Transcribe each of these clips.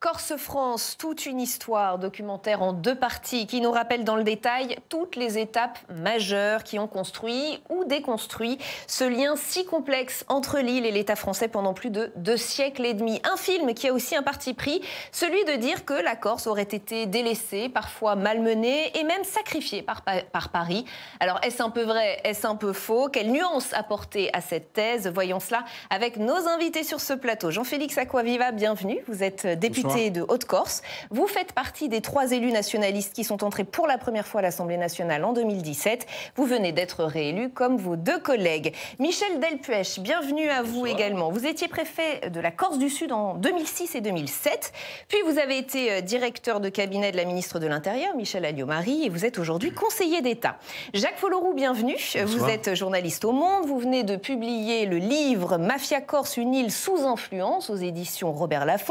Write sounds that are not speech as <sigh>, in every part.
Corse-France, toute une histoire documentaire en deux parties qui nous rappelle dans le détail toutes les étapes majeures qui ont construit ou déconstruit ce lien si complexe entre l'île et l'État français pendant plus de deux siècles et demi. Un film qui a aussi un parti pris, celui de dire que la Corse aurait été délaissée, parfois malmenée et même sacrifiée par, par Paris. Alors est-ce un peu vrai, est-ce un peu faux Quelle nuance apporter à cette thèse Voyons cela avec nos invités sur ce plateau. Jean-Félix Aquaviva, bienvenue. Vous êtes député de Haute-Corse. Vous faites partie des trois élus nationalistes qui sont entrés pour la première fois à l'Assemblée nationale en 2017. Vous venez d'être réélu comme vos deux collègues. Michel Delpuech, bienvenue à vous également. Vous étiez préfet de la Corse du Sud en 2006 et 2007. Puis vous avez été euh, directeur de cabinet de la ministre de l'Intérieur, Michel Alliomarie, marie et vous êtes aujourd'hui conseiller d'État. Jacques Folloroux, bienvenue. Euh, vous êtes euh, journaliste au Monde. Vous venez de publier le livre Mafia Corse, une île sous influence aux éditions Robert Laffont.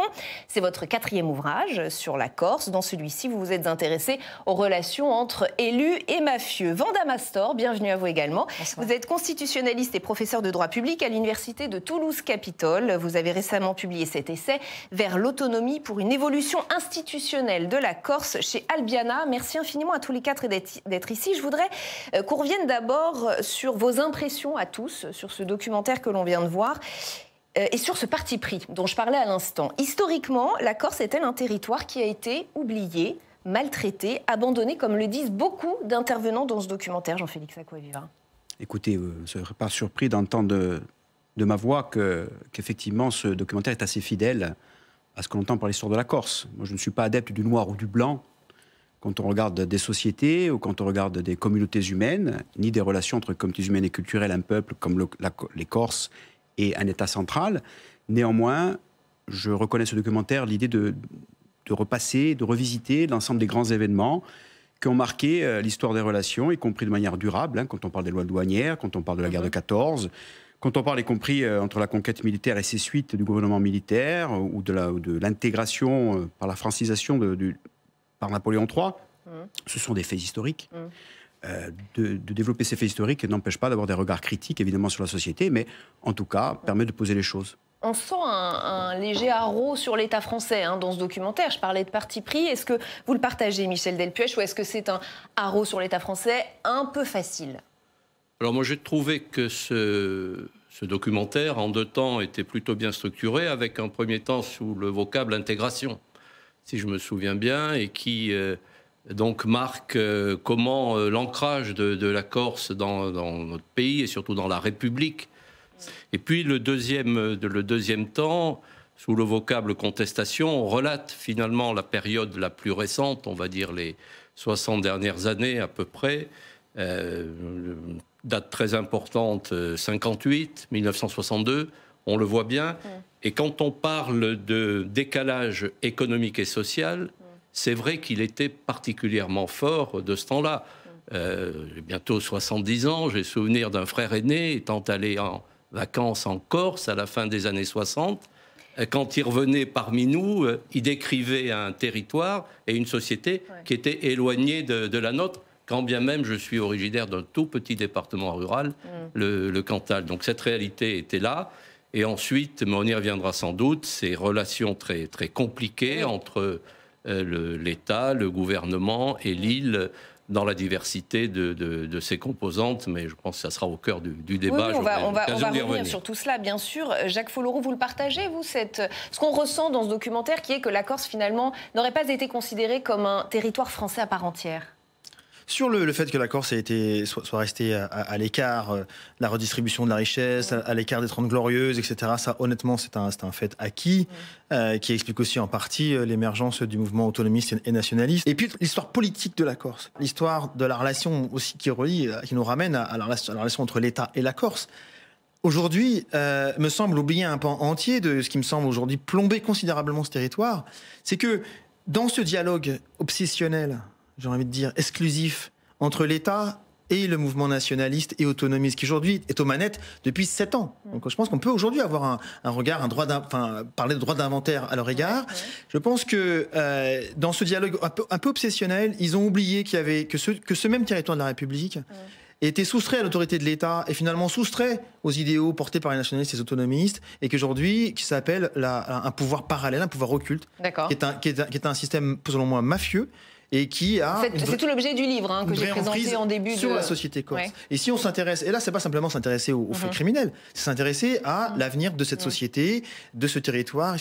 C'est votre quatrième ouvrage sur la Corse. Dans celui-ci, vous vous êtes intéressé aux relations entre élus et mafieux. Vanda Mastor, bienvenue à vous également. Vous êtes constitutionnaliste et professeur de droit public à l'Université de Toulouse-Capitole. Vous avez récemment publié cet essai Vers l'autonomie pour une évolution institutionnelle de la Corse chez Albiana. Merci infiniment à tous les quatre d'être ici. Je voudrais euh, qu'on revienne d'abord sur vos impressions à tous sur ce documentaire que l'on vient de voir. Euh, et sur ce parti pris dont je parlais à l'instant. Historiquement, la Corse est-elle un territoire qui a été oublié, maltraité, abandonné, comme le disent beaucoup d'intervenants dans ce documentaire, Jean-Félix Aquaviva Écoutez, vous euh, ne serez pas surpris d'entendre de, de, ma voix qu'effectivement ce documentaire est assez fidèle à ce qu'on entend par l'histoire de la Corse. Moi, je ne suis pas adepte du noir ou du blanc quand on regarde des sociétés ou quand on regarde des communautés humaines, ni des relations entre communautés humaines et culturelles, un peuple comme les Corses et un État central. Néanmoins, je reconnais ce documentaire l'idée de, repasser, de revisiter l'ensemble des grands événements qui ont marqué euh, l'histoire des relations, y compris de manière durable, hein, quand on parle des lois douanières, quand on parle de la guerre de 14, mhm. quand on parle y compris euh, entre la conquête militaire et ses suites du gouvernement militaire, ou de l'intégration euh, par la francisation du, par Napoléon III, mhm. ce sont des faits historiques. Mhm. Euh, de, développer ces faits historiques n'empêche pas d'avoir des regards critiques, évidemment, sur la société, mais en tout cas, permet de poser les choses. On sent un, léger haro sur l'État français hein, dans ce documentaire. Je parlais de parti pris. Est-ce que vous le partagez, Michel Delpuech, ou est-ce que c'est un haro sur l'État français un peu facile Alors moi, j'ai trouvé que ce, ce documentaire, en deux temps, était plutôt bien structuré, avec un premier temps sous le vocable intégration, si je me souviens bien, et qui... Euh, donc marque euh, comment euh, l'ancrage de, la Corse dans, notre pays et surtout dans la République. Et puis euh, le deuxième, temps, sous le vocable contestation, relate finalement la période la plus récente, on va dire les 60 dernières années à peu près, date très importante 58, 1962, on le voit bien. Et quand on parle de décalage économique et social, c'est vrai qu'il était particulièrement fort de ce temps-là. Euh, j'ai bientôt 70 ans, j'ai souvenir d'un frère aîné étant allé en vacances en Corse à la fin des années 60. Euh, quand il revenait parmi nous, euh, il décrivait un territoire et une société qui étaient éloignés de, la nôtre, quand bien même je suis originaire d'un tout petit département rural, mm. le, Cantal. Donc cette réalité était là. Et ensuite, mais on y reviendra sans doute, ces relations très, très compliquées entre euh, l'État, le gouvernement et l'île dans la diversité de, ses composantes, mais je pense que ça sera au cœur du, débat. Oui, on, va, revenir, sur tout cela, bien sûr. Euh, Jacques Follereau, vous le partagez, vous, ce qu'on ressent dans ce documentaire, qui est que la Corse, finalement, n'aurait pas été considérée comme un territoire français à part entière sur le, fait que la Corse ait été, soit, restée à, l'écart euh, la redistribution de la richesse, à, l'écart des Trente Glorieuses, etc., ça, honnêtement, c'est un, fait acquis, euh, qui explique aussi en partie euh, l'émergence du mouvement autonomiste et, nationaliste. Et puis, l'histoire politique de la Corse, l'histoire de la relation aussi qui relie, qui nous ramène à, la, relation entre l'État et la Corse. Aujourd'hui, me semble oublier un pan entier de ce qui me semble aujourd'hui plomber considérablement ce territoire, c'est que dans ce dialogue obsessionnel j'ai envie de dire, exclusif entre l'État et le mouvement nationaliste et autonomiste qui aujourd'hui est aux manettes depuis sept ans. Mm. Donc je pense qu'on peut aujourd'hui avoir un, regard, un droit enfin parler de droit d'inventaire à leur égard. Je pense que euh, dans ce dialogue un peu, obsessionnel, ils ont oublié qu'il y avait que ce, que ce même territoire de la République. était soustrait à l'autorité de l'État et finalement soustrait aux idéaux portés par les nationalistes et les autonomistes et qu'aujourd'hui, qui s'appelle un pouvoir parallèle, un pouvoir occulte, qui est un, qui, est un, qui est un système, selon moi, mafieux, et qui a. C'est tout l'objet du livre hein, que j'ai présenté en début sur de... la société corse. Et si on s'intéresse, et là c'est pas simplement s'intéresser aux, faits mhm. criminels, c'est s'intéresser à mhm. l'avenir de cette mhm. société, de ce territoire.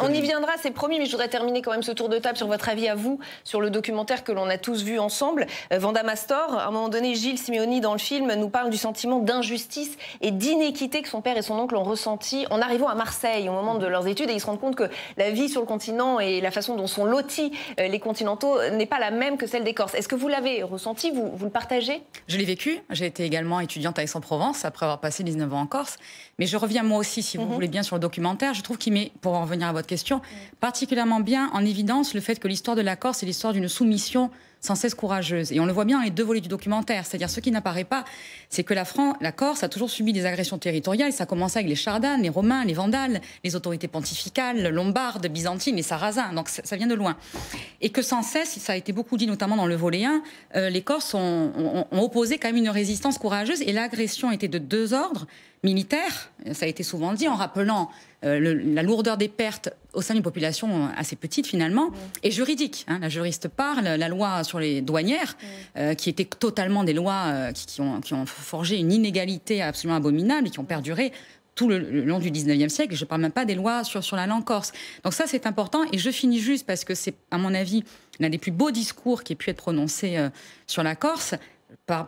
on, y viendra, c'est promis, mais je voudrais terminer quand même ce tour de table sur votre avis à vous sur le documentaire que l'on a tous vu ensemble. Euh, Vanda Mastor, à un moment donné, Gilles Simeoni dans le film nous parle du sentiment d'injustice et d'inéquité que son père et son oncle ont ressenti en arrivant à Marseille au moment de leurs études et ils se rendent compte que la vie sur le continent et la façon dont sont lotis euh, les continentaux n'est pas la même que celle des Corses. Est-ce que vous l'avez ressenti vous, vous le partagez Je l'ai vécu. J'ai été également étudiante à Aix-en-Provence après avoir passé 19 ans en Corse. Mais je reviens moi aussi, si vous mhm. voulez bien, sur le documentaire. Je trouve qu'il met, pour en revenir à votre question, particulièrement bien en évidence le fait que l'histoire de la Corse est l'histoire d'une soumission sans cesse courageuse. Et on le voit bien dans les deux volets du documentaire. C'est-à-dire, ce qui n'apparaît pas, c'est que la France, la Corse a toujours subi des agressions territoriales. Ça commence avec les Chardanes, les Romains, les Vandales, les autorités pontificales, lombardes, byzantines et sarrasins. Donc ça, vient de loin. Et que sans cesse, ça a été beaucoup dit, notamment dans le volet 1, euh, les Corses ont opposé quand même une résistance courageuse. Et l'agression était de deux ordres militaire, ça a été souvent dit, en rappelant euh, la lourdeur des pertes au sein d'une population euh, assez petite finalement, mm. et juridique. Hein. la juriste parle, la loi sur les douanières, mm. euh, qui étaient totalement des lois qui, ont, forgé une inégalité absolument abominable et qui ont perduré tout le, long du 19e siècle. Je ne parle même pas des lois sur, sur la langue corse. Donc ça, c'est important. Et je finis juste parce que c'est, à mon avis, l'un des plus beaux discours qui ait pu être prononcé sur la Corse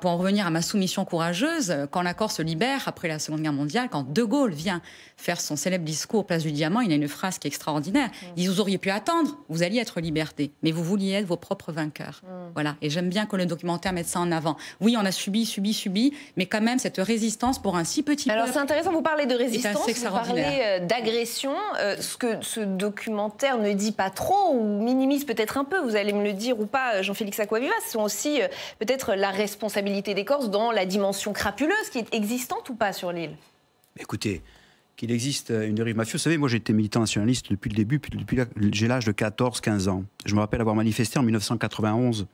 pour en revenir à ma soumission courageuse, quand l'accord se libère après la Seconde Guerre mondiale, quand De Gaulle vient faire son célèbre discours Place du Diamant, il a une phrase qui est extraordinaire. Mm. Il dit Vous auriez pu attendre, vous alliez être liberté, mais vous vouliez être vos propres vainqueurs. Mm. Voilà. Et j'aime bien que le documentaire mette ça en avant. Oui, on a subi, subi, subi, mais quand même cette résistance pour un si petit Alors, Alors c'est intéressant, vous parlez de résistance, vous parlez euh, d'agression. Euh, ce que ce documentaire ne dit pas trop ou minimise peut-être un peu, vous allez me le dire ou pas, euh, Jean-Félix Aquaviva, ce sont aussi peut-être la responsabilité responsabilité des Corses dans la dimension crapuleuse qui est existante ou pas sur l'île Écoutez, qu'il existe euh, une dérive mafieuse. Vous savez, moi, j'ai été militant nationaliste depuis le début, depuis, j'ai l'âge de 14-15 ans. Je me rappelle avoir manifesté en 1991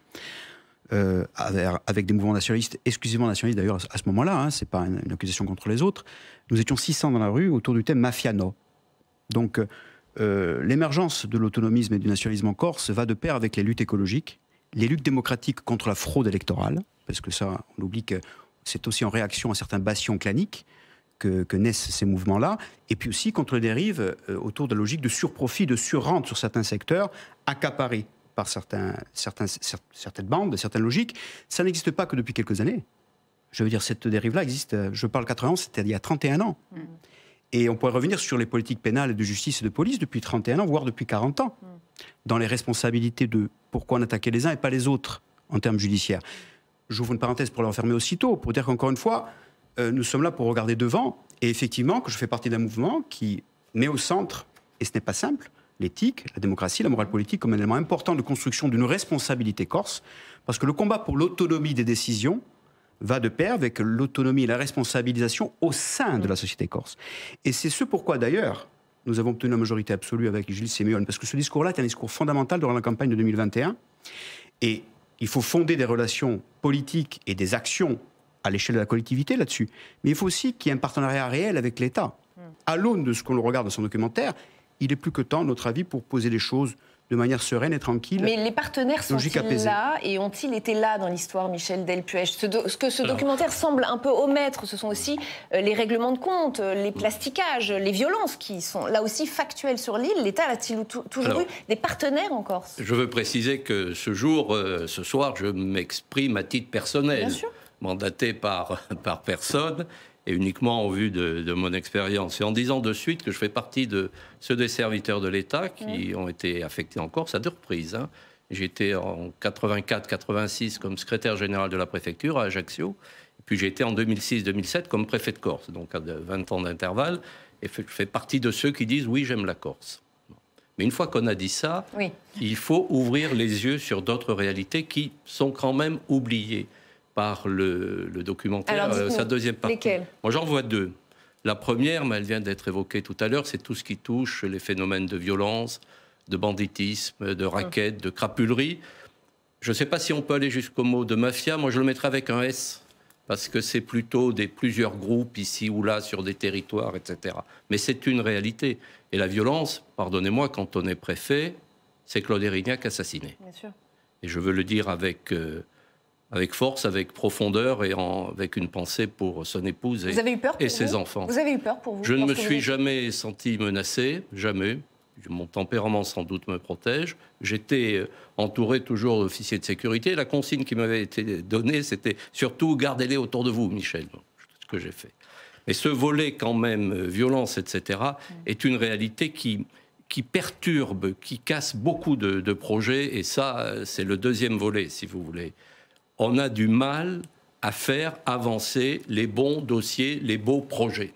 euh, avec, des mouvements nationalistes, exclusivement nationalistes d'ailleurs à ce moment-là, hein, c'est pas une, accusation contre les autres. Nous étions 600 dans la rue autour du thème mafiano. Donc, euh, l'émergence de l'autonomisme et du nationalisme en Corse va de pair avec les luttes écologiques, les luttes démocratiques contre la fraude électorale, parce que ça, on oublie que c'est aussi en réaction à certains bastions claniques que, naissent ces mouvements-là, et puis aussi contre les dérives euh, autour de la logique de surprofit, de surrente sur certains secteurs, accaparés par certains, certains, certaines bandes, certaines logiques. Ça n'existe pas que depuis quelques années. Je veux dire, cette dérive-là existe, euh, je parle à c'était il y a 31 ans. Mm. Et on pourrait revenir sur les politiques pénales de justice et de police depuis 31 ans, voire depuis 40 ans, mm. dans les responsabilités de pourquoi on attaquait les uns et pas les autres en termes judiciaires j'ouvre une parenthèse pour la refermer aussitôt, pour dire qu'encore une fois, euh, nous sommes là pour regarder devant, et effectivement que je fais partie d'un mouvement qui met au centre, et ce n'est pas simple, l'éthique, la démocratie, la morale politique comme un élément important de construction d'une responsabilité corse, parce que le combat pour l'autonomie des décisions va de pair avec l'autonomie et la responsabilisation au sein de la société corse. Et c'est ce pourquoi d'ailleurs nous avons obtenu la majorité absolue avec Gilles Sémiol, parce que ce discours-là est un discours fondamental durant la campagne de 2021. Et il faut fonder des relations politiques et des actions à l'échelle de la collectivité là-dessus. Mais il faut aussi qu'il y ait un partenariat réel avec l'État. Hmm. À l'aune de ce qu'on regarde dans son documentaire, il est plus que temps, à notre avis, pour poser les choses de manière sereine et tranquille. Mais les partenaires sont-ils là et ont-ils été là dans l'histoire, Michel Delpuech ce, que ce documentaire semble un peu omettre, ce sont aussi euh, les règlements de compte, euh, les plasticages, les violences qui sont là aussi factuelles sur l'île. L'État a-t-il toujours eu des partenaires en Corse Je veux préciser que ce jour, euh, ce soir, je m'exprime à titre personnel, mandaté par, <laughs> par personne uniquement en vue de, mon expérience. Et en disant de suite que je fais partie de ceux des serviteurs de l'État qui ont été affectés en Corse à deux reprises. Hein. J'étais en 84-86 comme secrétaire général de la préfecture à Ajaccio. Et puis j'ai été en 2006-2007 comme préfet de Corse, donc à 20 ans d'intervalle. Et je fais partie de ceux qui disent oui, j'aime la Corse. Mais une fois qu'on a dit ça, il faut ouvrir les yeux sur d'autres réalités qui sont quand même oubliées par le, documentaire, euh, sa deuxième partie. Moi, j'en vois deux. La première, mais elle vient d'être évoquée tout à l'heure, c'est tout ce qui touche les phénomènes de violence, de banditisme, de hum. raquettes, de crapulerie. Je ne sais pas si on peut aller jusqu'au mot de mafia. Moi, je le mettrai avec un S parce que c'est plutôt des plusieurs groupes ici ou là sur des territoires, etc. Mais c'est une réalité. Et la violence, pardonnez-moi, quand on est préfet, c'est Claude Erignac assassiné. Bien sûr. Et je veux le dire avec euh, avec force, avec profondeur et avec une pensée pour son épouse et, ses enfants. Vous avez eu peur pour vous Je ne me suis jamais senti menacé, jamais. Mon tempérament sans doute me protège. J'étais euh, entouré toujours d'officiers de sécurité. La consigne qui m'avait été donnée, c'était surtout gardez-les autour de vous, Michel. Ce que j'ai fait. Mais ce volet quand même, euh, violence, etc., mm. est une réalité qui, qui perturbe, qui casse beaucoup de projets. Et ça, euh, c'est le deuxième volet, si vous voulez on a du mal à faire avancer les bons dossiers, les beaux projets.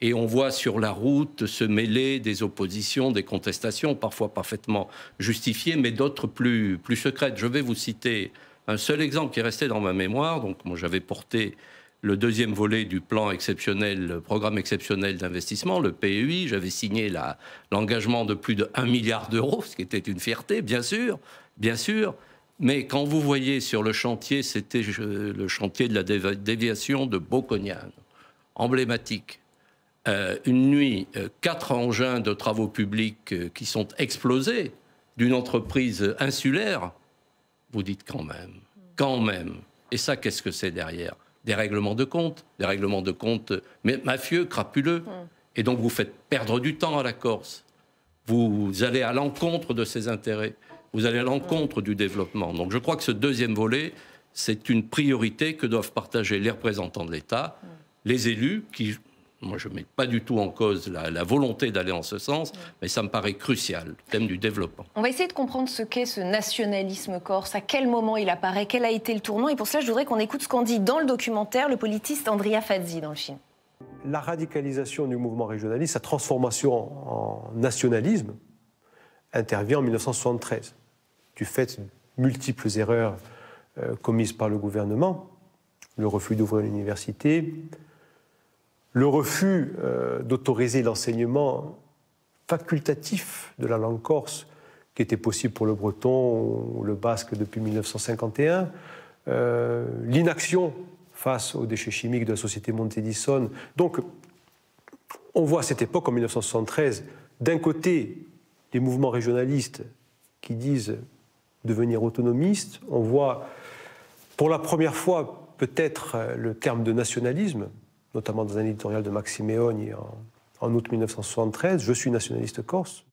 Et on voit sur la route se mêler des oppositions, des contestations, parfois parfaitement justifiées, mais d'autres plus, plus secrètes. Je vais vous citer un seul exemple qui est resté dans ma mémoire. Donc, moi, j'avais porté le deuxième volet du plan exceptionnel, programme exceptionnel d'investissement, le PEI. J'avais signé l'engagement de plus de 1 milliard d'euros, ce qui était une fierté, bien sûr, bien sûr. Mais quand vous voyez sur le chantier, c'était euh, le chantier de la déviation de Bocognane, emblématique. Euh, une nuit, euh, quatre engins de travaux publics qui sont explosés d'une entreprise insulaire, vous dites quand même, quand même. Et ça, qu'est-ce que c'est derrière Des règlements de compte, des règlements de compte mafieux, crapuleux. Mmh. Et donc vous faites perdre du temps à la Corse. Vous allez à l'encontre de ses intérêts vous allez à l'encontre du développement. Donc je crois que ce deuxième volet, c'est une priorité que doivent partager les représentants de l'État, les élus, qui, moi je ne mets pas du tout en cause la, volonté d'aller en ce sens, mais ça me paraît crucial, le thème du développement. On va essayer de comprendre ce qu'est ce nationalisme corse, à quel moment il apparaît, quel a été le tournant, et pour cela je voudrais qu'on écoute ce qu'en dit dans le documentaire le politiste Andrea Fazzi dans le film. La radicalisation du mouvement régionaliste, sa transformation en nationalisme, intervient en 1973 du fait de multiples erreurs euh, commises par le gouvernement, le refus d'ouvrir l'université, le refus euh, d'autoriser l'enseignement facultatif de la langue corse, qui était possible pour le breton ou le basque depuis 1951, euh, l'inaction face aux déchets chimiques de la société Montedison. Donc, on voit à cette époque, en 1973, d'un côté, les mouvements régionalistes qui disent devenir autonomiste. On voit pour la première fois peut-être euh, le terme de nationalisme, notamment dans un éditorial de Maxime Eogne en, en août 1973, Je suis nationaliste corse.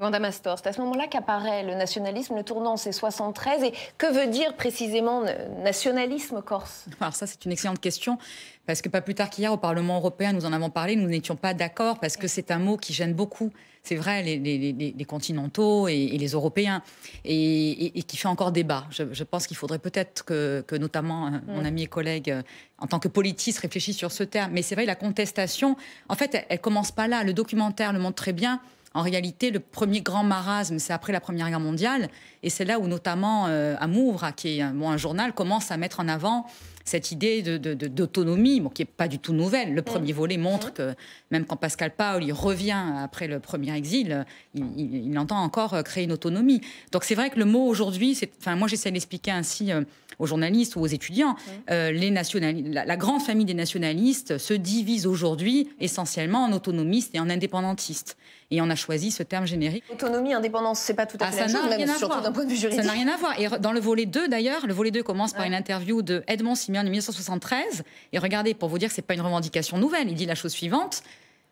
Vanda Mastor, c'est à ce moment-là qu'apparaît le nationalisme, le tournant c'est 73. Et que veut dire précisément nationalisme corse Alors ça c'est une excellente question, parce que pas plus tard qu'hier au Parlement européen, nous en avons parlé, nous n'étions pas d'accord, parce que c'est un mot qui gêne beaucoup c'est vrai, les, continentaux et, les Européens, et, qui fait encore débat. Je, pense qu'il faudrait peut-être que, notamment euh, mon ami et collègue, euh, en tant que politiste, réfléchisse sur ce terme. Mais c'est vrai, la contestation, en fait, elle, commence pas là. Le documentaire le montre très bien. En réalité, le premier grand marasme, c'est après la Première Guerre mondiale. Et c'est là où notamment euh, Amour, qui est un journal, commence à mettre en avant cette idée d'autonomie, qui n'est pas du tout nouvelle. Le premier mm. volet montre mm. que même quand Pascal Paoli revient après le premier exil, il, entend encore euh, créer une autonomie. Donc c'est vrai que le mot aujourd'hui, enfin moi j'essaie d'expliquer ainsi euh, aux journalistes ou aux étudiants, mm. euh, les la grande famille des nationalistes se divise aujourd'hui essentiellement en autonomistes et en indépendantistes et on a choisi ce terme générique. Autonomie, indépendance, c'est pas tout à ah, fait la chose, surtout d'un point de vue juridique. Ça n'a rien à voir. Et dans le volet 2, d'ailleurs, le volet 2 commence par une interview de Edmond simien en 1973. Et regardez, pour vous dire que c'est pas une revendication nouvelle, il dit la chose suivante.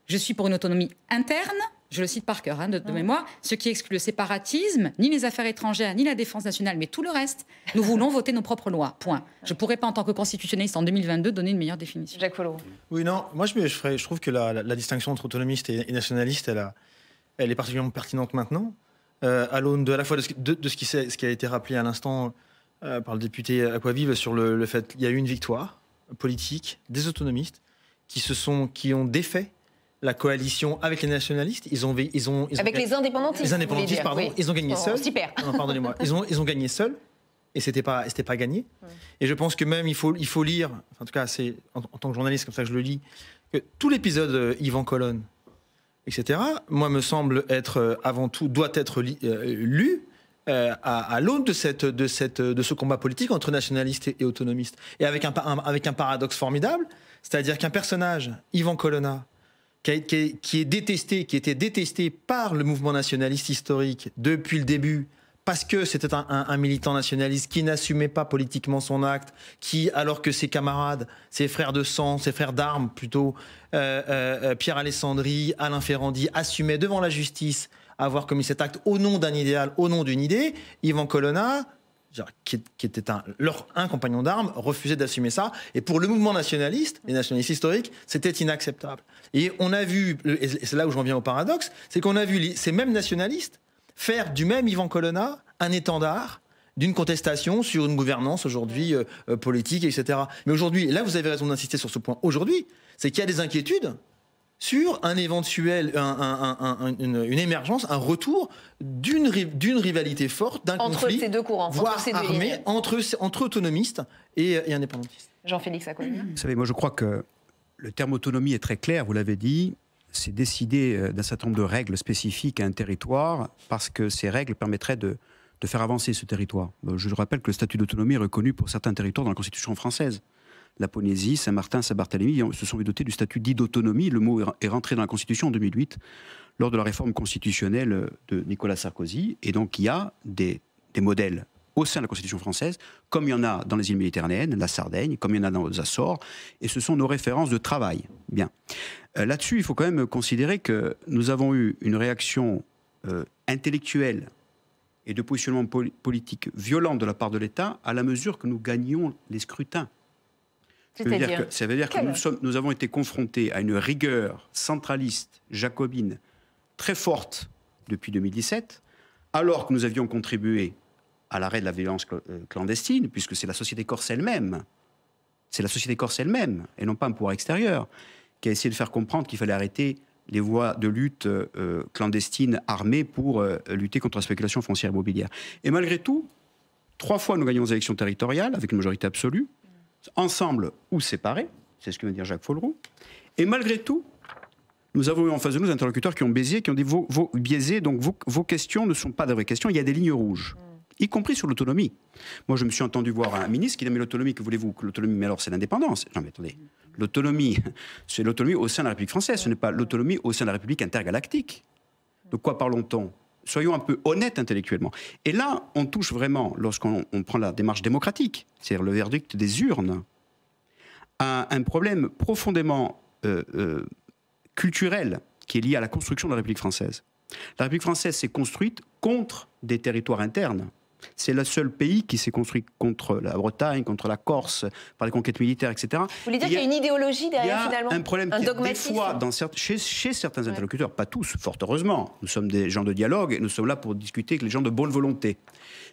Je suis pour une autonomie interne, je le cite par cœur hein, de, mémoire, ce qui exclut le séparatisme, ni les affaires étrangères, ni la défense nationale, mais tout le reste. Nous voulons voter nos propres lois. Point. Je ne pourrais pas, en tant que constitutionnaliste en 2022, donner une meilleure définition. Jacques Oui, non, moi je, je trouve que la, la, distinction entre autonomiste et nationaliste, elle a, elle est particulièrement pertinente maintenant, euh, à l'aune de la fois de ce, ce, qui, a été rappelé à l'instant euh, par le député Aquavive sur le, fait qu'il y a eu une victoire politique des autonomistes qui, se sont, qui ont défait la coalition avec les nationalistes. Ils ont, ils avec les indépendantistes. Les indépendantistes, pardon. Ils ont gagné oh, seuls. Pardonnez-moi. <laughs> ils, ont, gagné seuls et c'était pas pas gagné. Et je pense que même il faut il faut lire, en tout cas c'est en, tant que journaliste comme ça que je le lis, que tout l'épisode euh, Yvan Colonne etc., moi, me semble être euh, avant tout, doit être euh, lu. Euh, à, l'aune de, ce combat politique entre nationalistes et, autonomistes. Et avec un, paradoxe formidable, c'est-à-dire qu'un personnage, Yvan Colonna, qui, qui, est détesté, qui était détesté par le mouvement nationaliste historique depuis le début, parce que c'était un, militant nationaliste qui n'assumait pas politiquement son acte, qui, alors que ses camarades, ses frères de sang, ses frères d'armes plutôt, euh, euh, euh, Pierre Alessandri, Alain Ferrandi, assumaient devant la justice avoir commis cet acte au nom d'un idéal, au nom d'une idée, Yvan Colonna, qui, était leur, un compagnon d'armes, refusait d'assumer ça. Et pour le mouvement nationaliste, les nationalistes historiques, c'était inacceptable. Et on a vu, et c'est là où j'en viens au paradoxe, c'est qu'on a vu ces mêmes nationalistes faire du même Yvan Colonna un étendard d'une contestation sur une gouvernance aujourd'hui euh, euh, politique, etc. Mais aujourd'hui, là vous avez raison d'insister sur ce point, aujourd'hui, c'est qu'il y a des inquiétudes sur un éventuel, une, émergence, un retour d'une rivalité forte, d'un conflit. Entre ces deux courants, voire entre armé, entre, autonomistes et, et indépendantistes. Jean-Félix quoi Vous savez, moi je crois que le terme autonomie est très clair, vous l'avez dit c'est décider euh, d'un certain nombre de règles spécifiques à un territoire parce que ces règles permettraient de, de faire avancer ce territoire. Je rappelle que le statut d'autonomie est reconnu pour certains territoires dans la Constitution française. La Ponésie, Saint-Martin, Saint-Barthélemy se sont dotés du statut dit d'autonomie. Le mot est rentré dans la Constitution en 2008 lors de la réforme constitutionnelle de Nicolas Sarkozy. Et donc il y a des, des modèles au sein de la Constitution française, comme il y en a dans les îles méditerranéennes, la Sardaigne, comme il y en a dans les Açores, et ce sont nos références de travail. Bien. Euh, là-dessus, il faut quand même considérer que nous avons eu une réaction euh, intellectuelle et de positionnement politique violente de la part de l'État à la mesure que nous gagnions les scrutins. Ça veut dire, que, dire que nous, avons été confrontés à une rigueur centraliste, jacobine, très forte depuis 2017, alors que nous avions contribué à l'arrêt de la violence euh, clandestine, puisque c'est la société corse elle-même, c'est la société corse elle-même, et non pas un pouvoir extérieur, qui a essayé de faire comprendre qu'il fallait arrêter les voies de lutte clandestine euh, euh, clandestines armées pour euh, lutter contre la spéculation foncière immobilière. Et malgré tout, trois fois nous gagnons les élections territoriales avec une majorité absolue, ensemble ou séparés, c'est ce que veut dire Jacques Folleroux. Et malgré tout, nous avons eu en face de nous des interlocuteurs qui ont biaisé, qui ont dit biaisés, donc vos, vos, questions ne sont pas des vraies questions, il y a des lignes rouges y compris sur l'autonomie. Moi, je me suis entendu voir un ministre qui dit l'autonomie, que voulez-vous Que l'autonomie, mais alors c'est l'indépendance. Non, mais attendez, l'autonomie, <laughs> c'est l'autonomie au sein de la République française, ce n'est pas l'autonomie au sein de la République intergalactique. De quoi parlons-t-on Soyons un peu honnêtes intellectuellement. Et là, on touche vraiment, lorsqu'on prend la démarche démocratique, c'est-à-dire le verdict des urnes, à un problème profondément euh, euh, culturel qui est lié à la construction de la République française. La République française s'est construite contre des territoires internes. C'est le seul pays qui s'est construit contre la Bretagne, contre la Corse, par les conquêtes militaires, etc. Vous voulez dire qu'il y a une idéologie derrière, finalement un problème un qui, fois, dans chez, certains interlocuteurs, pas tous, fort heureusement, nous sommes des gens de dialogue et nous sommes là pour discuter avec les gens de bonne volonté.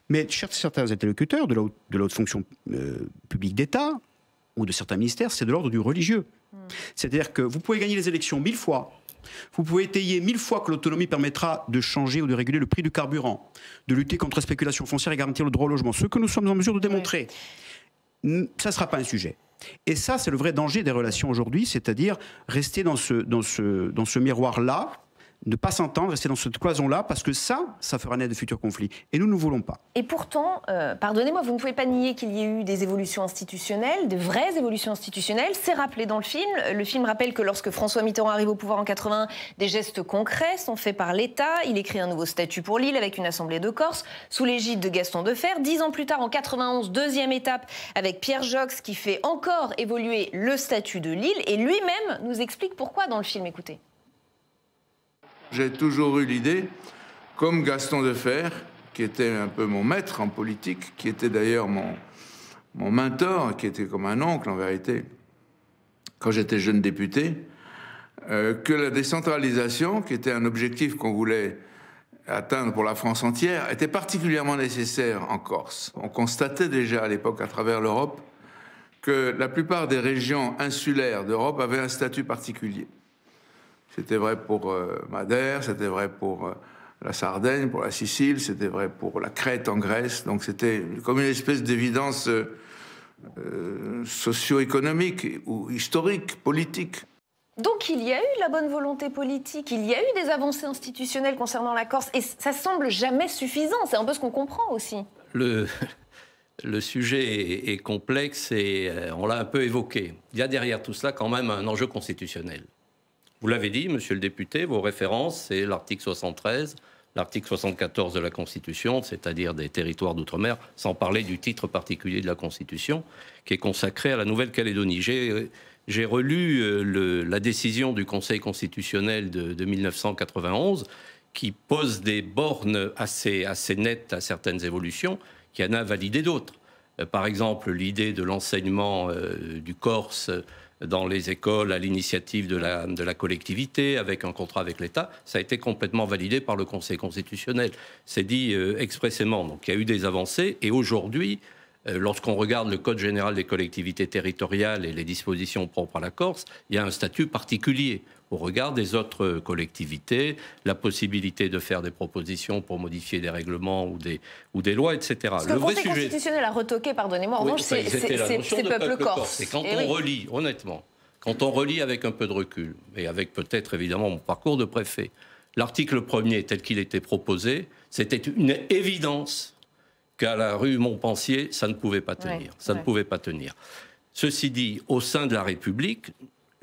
Mais chez certains interlocuteurs de la fonction euh, publique d'État ou de certains ministères, c'est de l'ordre du religieux. Hmm. C'est-à-dire que vous pouvez gagner les élections mille fois, vous pouvez étayer mille fois que l'autonomie permettra de changer ou de réguler le prix du carburant, de lutter contre la spéculation foncière et garantir le droit au logement, ce que nous sommes en mesure de démontrer. Ça ne sera pas un sujet. Et ça, c'est le vrai danger des relations aujourd'hui, c'est-à-dire rester dans ce miroir-là, ne pas s'entendre, rester dans cette cloison-là, parce que ça, ça fera naître de futurs conflits. Et nous, ne voulons pas. Et pourtant, euh, pardonnez-moi, vous ne pouvez pas nier qu'il y ait eu des évolutions institutionnelles, de vraies évolutions institutionnelles. C'est rappelé dans le film. Le film rappelle que lorsque François Mitterrand arrive au pouvoir en 80, des gestes concrets sont faits par l'État. Il écrit un nouveau statut pour l'île avec une assemblée de Corse, sous l'égide de Gaston Defer. Dix ans plus tard, en 91, deuxième étape avec Pierre Jox, qui fait encore évoluer le statut de l'île. Et lui-même nous explique pourquoi dans le film. Écoutez j'ai toujours eu l'idée, comme Gaston Defer, qui était un peu mon maître en politique, qui était d'ailleurs mon, mentor, qui était comme un oncle en vérité, quand j'étais jeune député, euh, que la décentralisation, qui était un objectif qu'on voulait atteindre pour la France entière, était particulièrement nécessaire en Corse. On constatait déjà à l'époque à travers l'Europe que la plupart des régions insulaires d'Europe avaient un statut particulier. C'était vrai pour euh, Madère, c'était vrai pour euh, la Sardaigne, pour la Sicile, c'était vrai pour la Crète en Grèce. Donc c'était comme une espèce d'évidence euh, socio-économique ou historique, politique. Donc il y a eu la bonne volonté politique, il y a eu des avancées institutionnelles concernant la Corse, et ça semble jamais suffisant, c'est un peu ce qu'on comprend aussi. le sujet est, complexe et on l'a un peu évoqué. Il y a derrière tout cela quand même un enjeu constitutionnel. Vous l'avez dit, monsieur le député, vos références, c'est l'article 73, l'article 74 de la Constitution, c'est-à-dire des territoires d'outre-mer, sans parler du titre particulier de la Constitution, qui est consacré à la Nouvelle-Calédonie. J'ai relu euh, la décision du Conseil constitutionnel de, 1991 qui pose des bornes assez, assez nettes à certaines évolutions, qui en a validé d'autres. Euh, par exemple, l'idée de l'enseignement euh, du Corse dans les écoles à l'initiative de la, collectivité, avec un contrat avec l'État, ça a été complètement validé par le Conseil constitutionnel. C'est dit euh, expressément. Donc il y a eu des avancées et aujourd'hui, euh, lorsqu'on regarde le Code général des collectivités territoriales et les dispositions propres à la Corse, il y a un statut particulier au regard des autres collectivités, la possibilité de faire des propositions pour modifier des règlements ou des, ou des lois, etc. le, le Conseil constitutionnel a retoqué, pardonnez-moi, en c'est le peuple corse. corse. Et quand eh on relit, honnêtement, quand on relit avec un peu de recul, et avec peut-être évidemment mon parcours de préfet, l'article premier tel qu'il était proposé, c'était une évidence qu'à la rue Montpensier, ça ne pouvait pas tenir. ça ne pouvait pas tenir. Ceci dit, au sein de la République,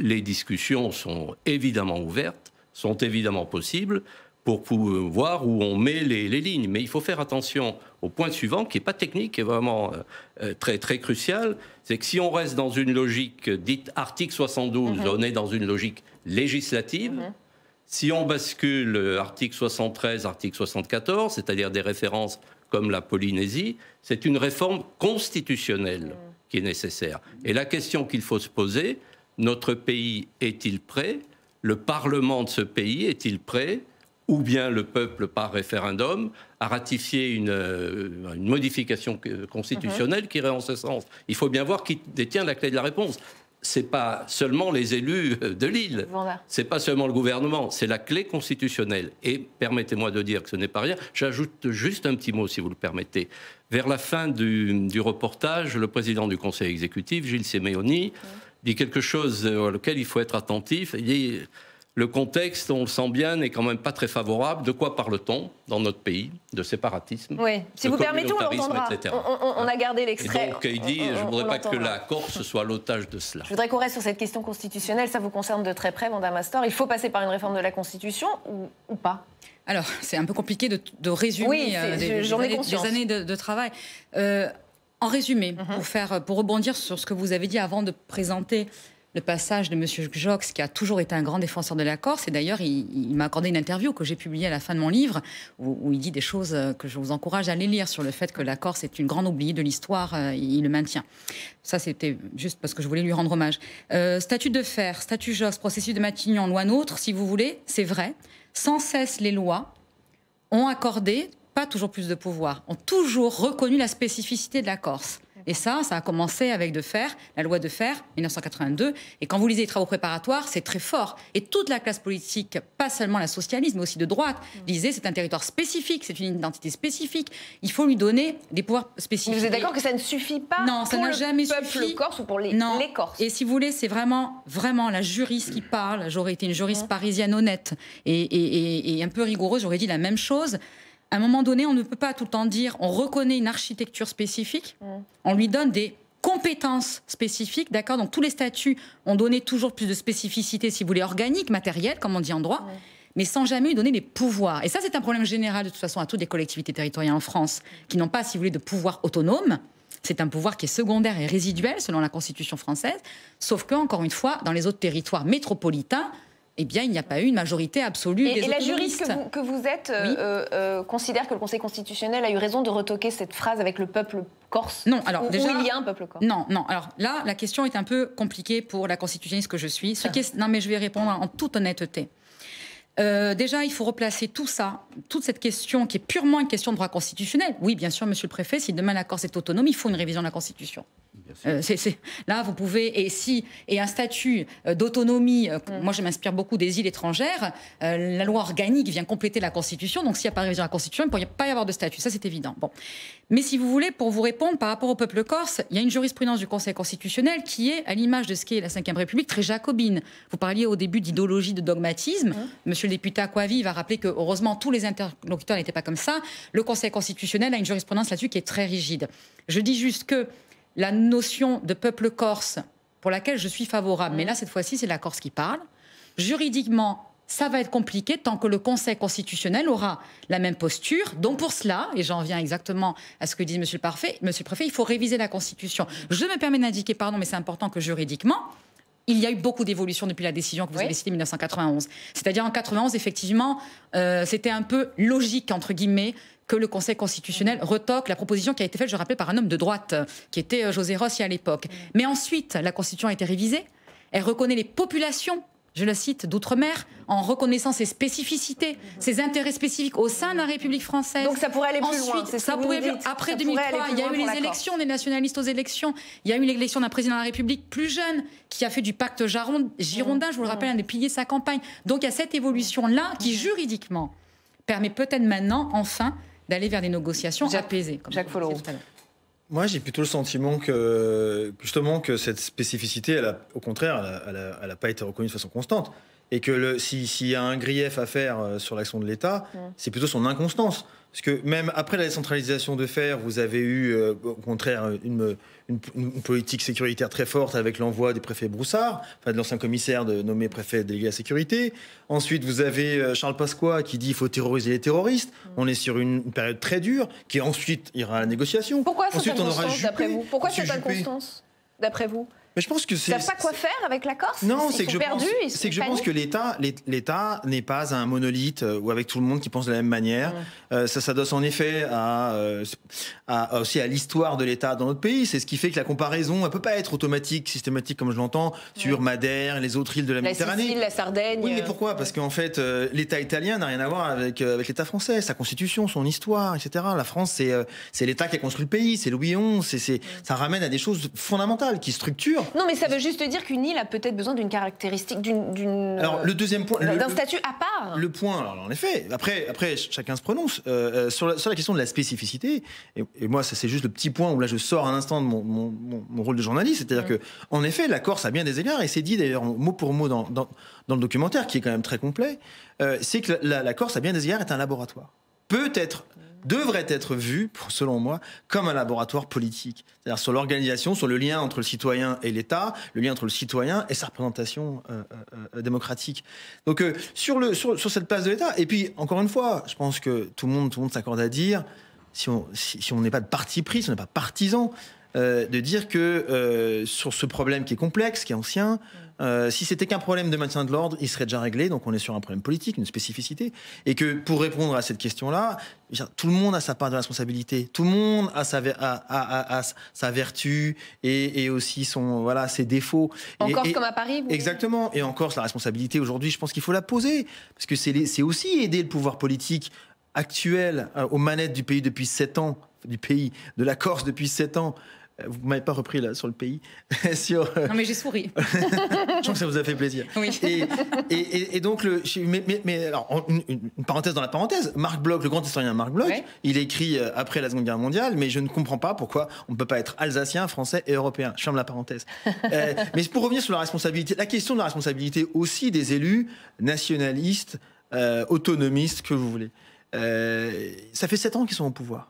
les discussions sont évidemment ouvertes, sont évidemment possibles pour voir où on met les, lignes. Mais il faut faire attention au point suivant, qui n'est pas technique, qui est vraiment euh, euh, très, très crucial. C'est que si on reste dans une logique dite article 72, mhm. on est dans une logique législative. Mhm. Si on bascule euh, article 73, article 74, c'est-à-dire des références comme la Polynésie, c'est une réforme constitutionnelle mhm. qui est nécessaire. Et la question qu'il faut se poser, notre pays est-il prêt Le Parlement de ce pays est-il prêt ou bien le peuple par référendum a ratifié une, euh, modification constitutionnelle mhm. qui irait en ce sens. Il faut bien voir qui détient la clé de la réponse. Ce n'est pas seulement les élus euh, de l'île, Ce n'est pas seulement le gouvernement, c'est la clé constitutionnelle. Et permettez-moi de dire que ce n'est pas rien. J'ajoute juste un petit mot, si vous le permettez. Vers la fin du, reportage, le président du Conseil exécutif, Gilles Séméoni... Mhm dit quelque chose euh, auquel il faut être attentif. Il le contexte, on le sent bien, n'est quand même pas très favorable. De quoi parle-t-on dans notre pays De séparatisme Oui, si vous permettez, on l'entendra. On, a gardé l'extrait. Donc il dit, je ne voudrais pas que la Corse soit l'otage de cela. Je voudrais qu'on reste sur cette question constitutionnelle. Ça vous concerne de très près, Mme Astor. Il faut passer par une réforme de la Constitution ou, pas alors, c'est un peu compliqué de, résumer euh, des, années, des, années, de, de travail. Euh, en résumé, mhm. pour, rebondir sur ce que vous avez dit avant de présenter le passage de M. Jox, qui a toujours été un grand défenseur de la Corse, et d'ailleurs, il, m'a accordé une interview que j'ai publiée à la fin de mon livre, où, il dit des choses euh, que je vous encourage à aller lire sur le fait que la Corse est une grande oubliée de l'histoire, euh, il le maintient. Ça, c'était juste parce que je voulais lui rendre hommage. Euh, statut de fer, statut Jox, processus de Matignon, loi nôtre, si vous voulez, c'est vrai. Sans cesse, les lois ont accordé toujours plus de pouvoir, ont toujours reconnu la spécificité de la Corse. Et ça, ça a commencé avec de fer, la loi de fer, 1982. Et quand vous lisez les travaux préparatoires, c'est très fort. Et toute la classe politique, pas seulement la socialiste, mais aussi de droite, mmh. disait c'est un territoire spécifique, c'est une identité spécifique. Il faut lui donner des pouvoirs spécifiques. Vous êtes d'accord que ça ne suffit pas Non, pour ça jamais peuple Corse ou pour les, Corses. Et si vous voulez, c'est vraiment, vraiment la juriste qui parle. J'aurais été une juriste mmh. parisienne honnête et, et un peu rigoureuse. J'aurais dit la même chose à un moment donné, on ne peut pas tout le temps dire on reconnaît une architecture spécifique, mm. on lui donne des compétences spécifiques, d'accord Donc tous les statuts ont donné toujours plus de spécificité, si vous voulez, organique, matériel, comme on dit en droit. Mm. Mais sans jamais lui donner les pouvoirs. Et ça, c'est un problème général, de toute façon, à toutes les collectivités territoriales en France, qui n'ont pas, si vous voulez, de pouvoir autonome. C'est un pouvoir qui est secondaire et résiduel selon la Constitution française, sauf que, encore une fois, dans les autres territoires métropolitains, eh bien, il n'y a pas eu une majorité absolue et, des et la juriste que vous, êtes euh, euh, considère que le Conseil constitutionnel a eu raison de retoquer cette phrase avec le peuple corse Non, alors déjà... Où il y a un peuple corse Non, non. Alors là, la question est un peu compliquée pour la constitutionniste que je suis. Ce ah. non, mais je vais répondre en toute honnêteté. Euh, déjà, il faut replacer tout ça, toute cette question qui est purement une question de droit constitutionnel. Oui, bien sûr, monsieur le préfet, si demain la Corse est autonome, il faut une révision de la Constitution. Euh, là, vous pouvez, et si, et un statut euh, d'autonomie, mm. moi je m'inspire beaucoup des îles étrangères, la loi organique vient compléter la Constitution, donc s'il n'y a pas de révision de la Constitution, il ne pourrait pas y avoir de statut, ça c'est évident. Bon. Mais si vous voulez, pour vous répondre par rapport au peuple corse, il y a une jurisprudence du Conseil constitutionnel qui est, à l'image de ce qu'est la Ve République, très jacobine. Vous parliez au début d'idéologie, de dogmatisme. Mm. Monsieur le député Aquavi va rappeler que, heureusement, tous les interlocuteurs n'étaient pas comme ça. Le Conseil constitutionnel a une jurisprudence là-dessus qui est très rigide. Je dis juste que la notion de peuple corse, pour laquelle je suis favorable, mais là, cette fois-ci, c'est la Corse qui parle, juridiquement, ça va être compliqué tant que le Conseil constitutionnel aura la même posture. Donc pour cela, et j'en viens exactement à ce que dit Monsieur Monsieur le Préfet, il faut réviser la Constitution. Je me permets d'indiquer, pardon, mais c'est important que juridiquement, il y a eu beaucoup d'évolutions depuis la décision que vous avez citée 1991. C'est-à-dire en 91, effectivement, euh, c'était un peu logique entre guillemets que le Conseil constitutionnel mm. retoque la proposition qui a été faite, je rappelle, par un homme de droite, qui était euh, José Rossi à l'époque. Mm. Mais ensuite, la Constitution a été révisée. Elle reconnaît les populations je le cite, d'outre-mer, en reconnaissant ses spécificités, ses intérêts spécifiques au sein de la République française. Donc ça pourrait aller plus loin. après 2003, il y a eu les élections des nationalistes aux élections, il y a eu l'élection d'un président de la République plus jeune qui a fait du pacte girondin, je vous le rappelle, un des piliers de sa campagne. Donc il y a cette évolution-là qui mhm. juridiquement permet peut-être maintenant, enfin, d'aller vers des négociations apaisées. Jacques moi, j'ai plutôt le sentiment que, justement, que cette spécificité, elle a, au contraire, elle n'a pas été reconnue de façon constante et que s'il y a un grief à faire euh, sur l'action de l'État, mm. c'est plutôt son inconstance. Parce que même après la décentralisation de fer, vous avez eu, euh, au contraire, une, une, politique sécuritaire très forte avec l'envoi des préfets Broussard, enfin de l'ancien commissaire de, nommé préfet délégué à la sécurité. Ensuite, vous avez euh, Charles Pasqua qui dit il faut terroriser les terroristes. Mm. On est sur une, période très dure, qui ensuite ira à la négociation. Pourquoi Pourquoi cette inconstance, d'après vous mais je pense que c'est. savent pas quoi faire avec la Corse. Non, c'est que je pense. C'est que je pense que l'État, l'État n'est pas un monolithe euh, ou avec tout le monde qui pense de la même manière. Mmh. Euh, ça s'adosse en effet euh, à, aussi à l'histoire de l'État dans notre pays. C'est ce qui fait que la comparaison, ne peut pas être automatique, systématique comme je l'entends sur Madère, les autres îles de la, la Méditerranée. Sicile, la Sardaigne. Oui, mais pourquoi Parce qu'en fait, l'État italien n'a rien à voir avec avec l'État français, sa constitution, son histoire, etc. La France, c'est l'État qui a construit le pays, c'est Louis XI, c'est mmh. ça ramène à des choses fondamentales qui structurent non, mais ça veut juste dire qu'une île a peut-être besoin d'une caractéristique, d'une. Alors, le deuxième point. D'un statut à part. Le point, alors, en effet. Après, après chacun se prononce. Euh, euh, sur, la, sur, la, question de la spécificité, et, moi, ça, c'est juste le petit point où là, je sors un instant de mon, rôle de journaliste. C'est-à-dire mm. que, en effet, la Corse a bien des égards, et c'est dit d'ailleurs mot pour mot dans, dans, le documentaire, qui est quand même très complet. Euh, c'est que la, la Corse, a bien des égards, est un laboratoire peut être devrait être vu, selon moi, comme un laboratoire politique. C'est-à-dire sur l'organisation, sur le lien entre le citoyen et l'État, le lien entre le citoyen et sa représentation euh, euh, euh, démocratique. Donc sur, le, sur, cette place de l'État, et puis encore une fois, je pense que tout le monde, monde s'accorde à dire, si on si, n'est pas de parti pris, si on n'est pas partisan, euh, de dire que euh, sur ce problème qui est complexe, qui est ancien, mm. euh, si c'était qu'un problème de maintien de l'ordre, il serait déjà réglé. Donc on est sur un problème politique, une spécificité, et que pour répondre à cette question-là, tout le monde a sa part de responsabilité, tout le monde a sa, sa vertu et, aussi son voilà ses défauts. En Corse comme à Paris. exactement. Et en Corse, la responsabilité aujourd'hui, je pense qu'il faut la poser parce que c'est aussi aider le pouvoir politique actuel aux manettes du pays depuis 7 ans du pays, de la Corse depuis 7 ans, vous m'avez pas repris là sur le pays. <laughs> sur, euh, Non mais j'ai souri. <laughs> Je sens que ça vous a fait plaisir. Oui. Et, et donc, le, mais, alors, une, parenthèse dans la parenthèse, Marc Bloch, le grand historien Marc Bloch, il il écrit euh, après la Seconde Guerre mondiale, mais je ne comprends pas pourquoi on ne peut pas être alsacien, français et européen. Je ferme la parenthèse. Euh, <laughs> mais pour revenir sur la responsabilité, la question de la responsabilité aussi des élus nationalistes, autonomistes, que vous voulez. ça fait sept ans qu'ils sont au pouvoir.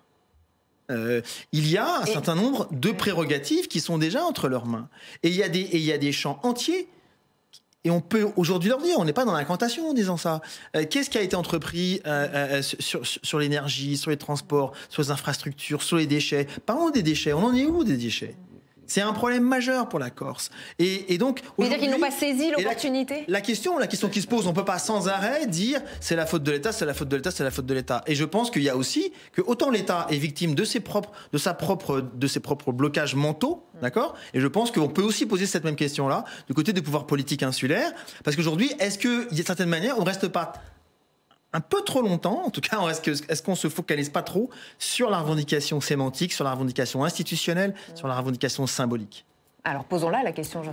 Euh, il y a un certain nombre de prérogatives qui sont déjà entre leurs mains. Et il y a des, et il y a des champs entiers. Et on peut aujourd'hui leur dire, on n'est pas dans l'incantation en disant ça. Euh, qu'est-ce qui a été entrepris euh, sur, sur l'énergie, sur les transports, sur les infrastructures, sur les déchets Parlons des déchets. On en est où des déchets c'est un problème majeur pour la Corse. Et, et donc, dire qu'ils n'ont pas saisi l'opportunité. La, question, la question qui se pose, on peut pas sans arrêt dire c'est la faute de l'État, c'est la faute de l'État, c'est la faute de l'État. Et je pense qu'il y a aussi que autant l'État est victime de ses propres, de sa propre, de ses propres blocages mentaux, mm. d'accord. Et je pense qu'on peut aussi poser cette même question-là du côté des pouvoirs politiques insulaires, parce qu'aujourd'hui, est-ce que, d'une certaine manière, on ne reste pas un peu trop longtemps, en tout cas, <laughs> est-ce qu'on ne se focalise pas trop sur la revendication sémantique, sur la revendication institutionnelle, sur la revendication symbolique alors posons-la la question, jean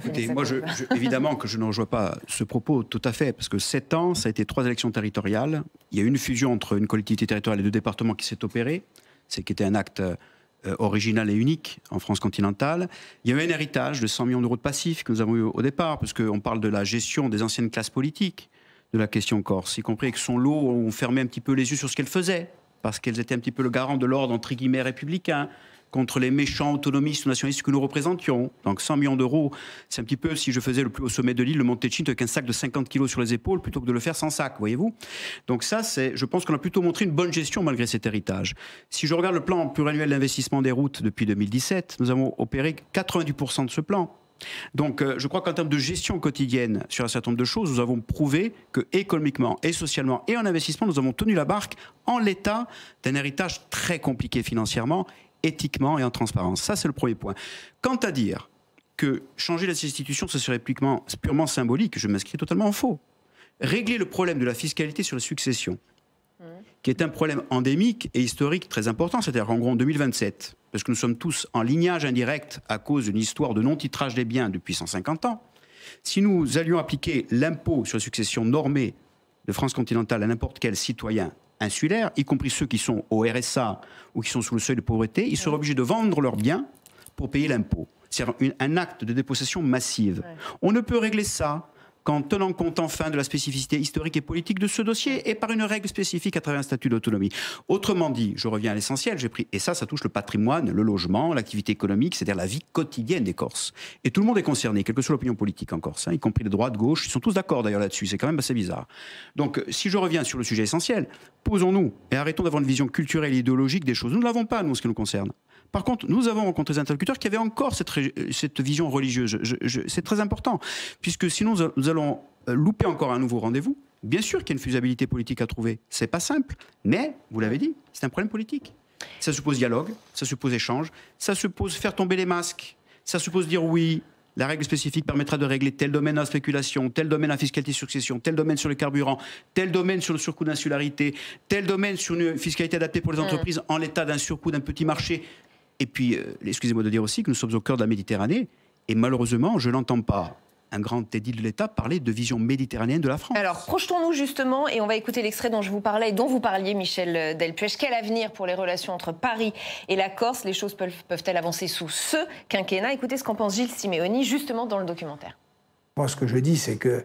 évidemment que je ne rejoins pas ce propos tout à fait, parce que sept ans, ça a été trois élections territoriales. Il y a une fusion entre une collectivité territoriale et deux départements qui s'est opérée, c'est qui était un acte euh, original et unique en France continentale. Il y a un héritage de 100 millions d'euros de passifs que nous avons eu au départ, parce qu'on parle de la gestion des anciennes classes politiques de la question corse, y compris avec son lot, on fermait un petit peu les yeux sur ce qu'elle faisait, parce qu'elles étaient un petit peu le garant de l'ordre, entre guillemets, républicain, contre les méchants autonomistes ou nationalistes que nous représentions. Donc 100 millions d'euros, c'est un petit peu, si je faisais le plus haut sommet de l'île, le Montechin avec un sac de 50 kilos sur les épaules, plutôt que de le faire sans sac, voyez-vous Donc ça, c'est, je pense qu'on a plutôt montré une bonne gestion malgré cet héritage. Si je regarde le plan pluriannuel d'investissement des routes depuis 2017, nous avons opéré 90% de ce plan, donc, euh, je crois qu'en termes de gestion quotidienne sur un certain nombre de choses, nous avons prouvé que économiquement et socialement et en investissement, nous avons tenu la barque en l'état d'un héritage très compliqué financièrement, éthiquement et en transparence. Ça, c'est le premier point. Quant à dire que changer la institutions, ce serait purement, symbolique, je m'inscris totalement en faux. Régler le problème de la fiscalité sur la succession, mmh. qui est un problème endémique et historique très important, c'est-à-dire en gros, en 2027, parce que nous sommes tous en lignage indirect à cause d'une histoire de non-titrage des biens depuis 150 ans, si nous allions appliquer l'impôt sur la succession normée de France continentale à n'importe quel citoyen insulaire, y compris ceux qui sont au RSA ou qui sont sous le seuil de pauvreté, ils seraient obligés de vendre leurs biens pour payer l'impôt. C'est un acte de dépossession massive. On ne peut régler ça qu'en tenant compte enfin de la spécificité historique et politique de ce dossier et par une règle spécifique à travers un statut d'autonomie. Autrement dit, je reviens à l'essentiel, j'ai pris, et ça, ça touche le patrimoine, le logement, l'activité économique, c'est-à-dire la vie quotidienne des Corses. Et tout le monde est concerné, quelle que soit l'opinion politique en Corse, hein, y compris les de gauche, ils sont tous d'accord d'ailleurs là-dessus, c'est quand même assez bizarre. Donc, si je reviens sur le sujet essentiel, posons-nous et arrêtons d'avoir une vision culturelle et idéologique des choses. Nous ne l'avons pas, nous, en ce qui nous concerne. Par contre, nous avons rencontré des interlocuteurs qui avaient encore cette, vision religieuse. c'est très important, puisque sinon nous allons euh, louper encore un nouveau rendez-vous. Bien sûr qu'il y a une fusibilité politique à trouver, c'est pas simple, mais vous l'avez dit, c'est un problème politique. Ça suppose dialogue, ça suppose échange, ça suppose faire tomber les masques, ça suppose dire oui, la règle spécifique permettra de régler tel domaine à spéculation, tel domaine à fiscalité succession, tel domaine sur le carburant, tel domaine sur le surcoût d'insularité, tel domaine sur une fiscalité adaptée pour les mmh. entreprises en l'état d'un surcoût d'un petit marché et puis, euh, excusez-moi de dire aussi que nous sommes au cœur de la Méditerranée, et malheureusement, je n'entends pas un grand édit de l'État parler de vision méditerranéenne de la France. Alors, projetons-nous justement, et on va écouter l'extrait dont je vous parlais, dont vous parliez, Michel Delpuèche. Quel avenir pour les relations entre Paris et la Corse Les choses peuvent-elles avancer sous ce quinquennat Écoutez ce qu'en pense Gilles siméoni justement dans le documentaire. Moi, ce que je dis, c'est que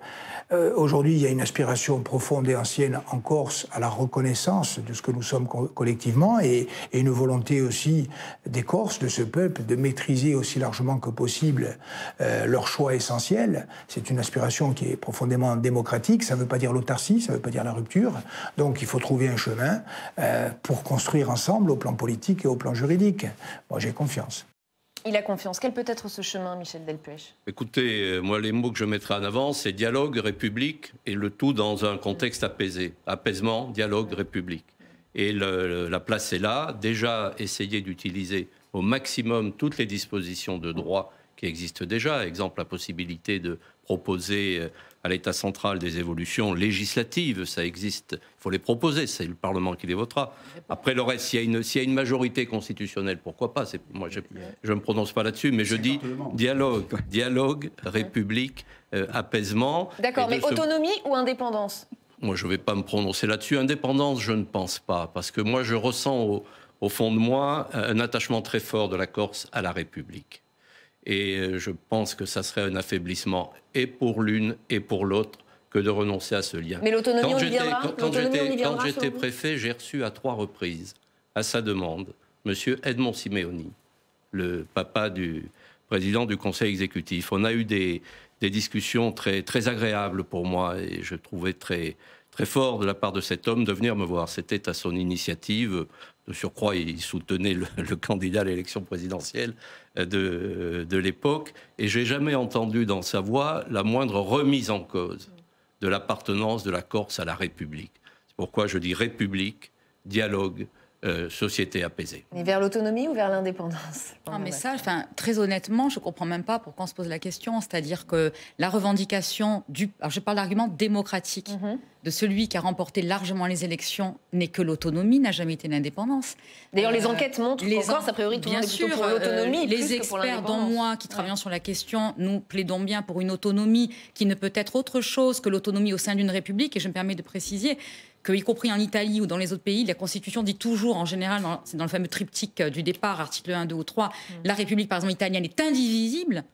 euh, aujourd'hui, il y a une aspiration profonde et ancienne en Corse à la reconnaissance de ce que nous sommes collectivement et, une volonté aussi des Corses, de ce peuple, de maîtriser aussi largement que possible euh, leur choix essentiel. C'est une aspiration qui est profondément démocratique. Ça ne veut pas dire l'autarcie, ça ne veut pas dire la rupture. Donc, il faut trouver un chemin euh, pour construire ensemble au plan politique et au plan juridique. Moi, j'ai confiance. Il a confiance. Quel peut être ce chemin, Michel Delpech Écoutez, euh, moi, les mots que je mettrai en avant, c'est dialogue, république, et le tout dans un contexte apaisé. Apaisement, dialogue, république. Et la place est là. Déjà, essayer d'utiliser au maximum toutes les dispositions de droit qui existent déjà. Exemple, la possibilité de proposer euh, à l'État central des évolutions législatives. Ça existe. Il faut les proposer. C'est le Parlement qui les votera. Après le reste, s'il y, a une, majorité constitutionnelle, pourquoi pas Moi, je ne me prononce pas là-dessus, mais je dis dialogue, dialogue, république, euh, apaisement. D'accord, mais autonomie ou indépendance Moi, je ne vais pas me prononcer là-dessus. Indépendance, je ne pense pas, parce que moi, je ressens au fond de moi un attachement très fort de la Corse à la République. Et euh, je pense que ça serait un affaiblissement et pour l'une et pour l'autre que de renoncer à ce lien. Mais l'autonomie, on y viendra Quand j'étais préfet, j'ai reçu à trois reprises, à sa demande, M. Edmond Simeoni, le papa du président du conseil exécutif. On a eu des, discussions très, très agréables pour moi et je trouvais très, très fort de la part de cet homme de venir me voir. C'était à son initiative de surcroît, il soutenait le, candidat à l'élection présidentielle euh, de, euh, de l'époque. Et j'ai jamais entendu dans sa voix la moindre remise en cause de l'appartenance de la Corse à la République. C'est pourquoi je dis République, dialogue, euh, société apaisée. Mais vers l'autonomie ou vers l'indépendance ah, mais enfin, très honnêtement, je ne comprends même pas pourquoi on se pose la question. C'est-à-dire que la revendication du. Alors, je parle d'argument démocratique. Mhm. De celui qui a remporté largement les élections n'est que l'autonomie, n'a jamais été l'indépendance. D'ailleurs, les euh, enquêtes montrent les encore, a priori, tout bien le est pour euh, l'autonomie. les experts, dont moi, qui travaillons sur la question, nous plaidons bien pour une autonomie qui ne peut être autre chose que l'autonomie au sein d'une république. Et je me permets de préciser que, y compris en Italie ou dans les autres pays, la Constitution dit toujours, en général, c'est dans le fameux triptyque euh, du départ, article 1, 2 ou 3, mm. la République, par exemple, italienne est indivisible,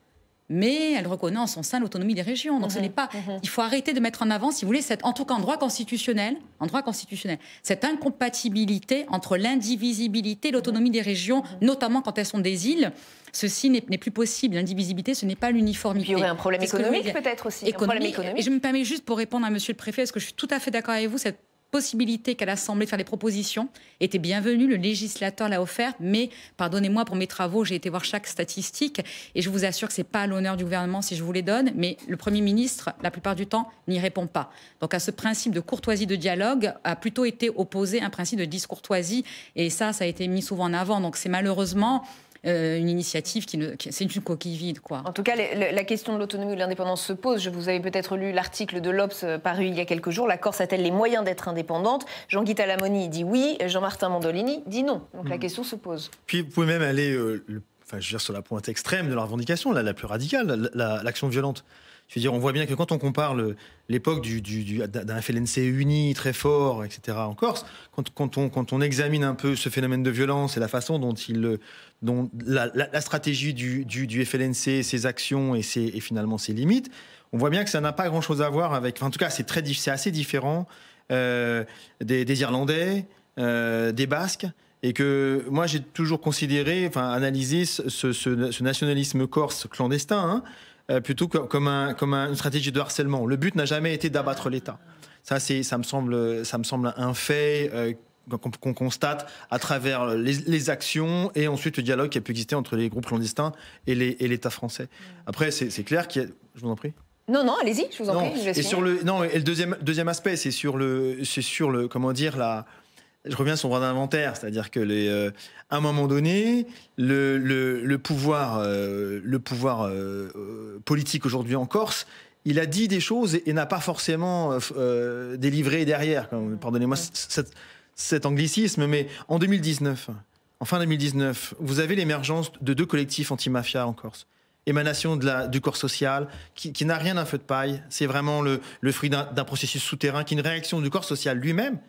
mais elle reconnaît en son sein l'autonomie des régions. Donc ce mm-hmm. n'est pas. Mm-hmm. Il faut arrêter de mettre en avant, si vous voulez, cette, en tout cas en droit constitutionnel, en droit constitutionnel, cette incompatibilité entre l'indivisibilité et l'autonomie des régions, mm-hmm. notamment quand elles sont des îles. Ceci n'est plus possible. L'indivisibilité, ce n'est pas l'uniformité. Il y aurait un problème économique, peut-être aussi. Et je me permets juste pour répondre à Monsieur le Préfet, est-ce que je suis tout à fait d'accord avec vous, cette possibilité qu'à l'Assemblée de faire des propositions était bienvenue. Le législateur l'a offert, mais pardonnez-moi pour mes travaux, j'ai été voir chaque statistique et je vous assure que ce n'est pas à l'honneur du gouvernement si je vous les donne, mais le Premier ministre, la plupart du temps, n'y répond pas. Donc à ce principe de courtoisie de dialogue a plutôt été opposé un principe de discourtoisie et ça, ça a été mis souvent en avant. Donc c'est malheureusement euh, une initiative qui, c'est une coquille vide, quoi. En tout cas, la, question de l'autonomie ou de l'indépendance se pose. Je vous avais peut-être lu l'article de l'Obs euh, paru il y a quelques jours. La Corse a-t-elle les moyens d'être indépendante Jean-Guy Talamoni dit oui, Jean-Martin Mandolini dit non. Donc la hmm. question se pose. Puis vous pouvez même aller, euh, enfin, je dire, sur la pointe extrême de la revendication, la, la plus radicale, l'action violente. Je veux dire, on voit bien que quand on compare l'époque du, d'un FLNC uni, très fort, etc., en Corse, quand, on, examine un peu ce phénomène de violence et la façon dont il. dont la, stratégie du, FLNC, ses actions et, finalement ses limites, on voit bien que ça n'a pas grand-chose à voir avec. en tout cas, c'est, très, c'est assez différent euh, des, Irlandais, euh, des Basques et que moi j'ai toujours considéré, enfin analysé ce, nationalisme corse clandestin hein, euh, plutôt comme, un, comme une stratégie de harcèlement. Le but n'a jamais été d'abattre l'État. Ça, ça me, semble, ça me semble un fait euh, qu'on constate à travers les, actions et ensuite le dialogue qui a pu exister entre les groupes clandestins et l'État français. Après, c'est clair qu'il y a... Je vous en prie. Non, non, allez-y, je vous en prie. Je et, sur le, non, et le deuxième, deuxième aspect, c'est sur, le, sur le, comment dire, la, je reviens sur le droit d'inventaire, c'est-à-dire que les, euh, à un moment donné, le, pouvoir, le pouvoir euh, euh, politique aujourd'hui en Corse, il a dit des choses et, n'a pas forcément délivré derrière. Pardonnez-moi cet, anglicisme, mais en 2019, en fin 2019, vous avez l'émergence de deux collectifs anti-mafia en Corse émanation de la, du corps social, qui, n'a rien d'un feu de paille. C'est vraiment le, le fruit d'un processus souterrain, qui est une réaction du corps social lui-même,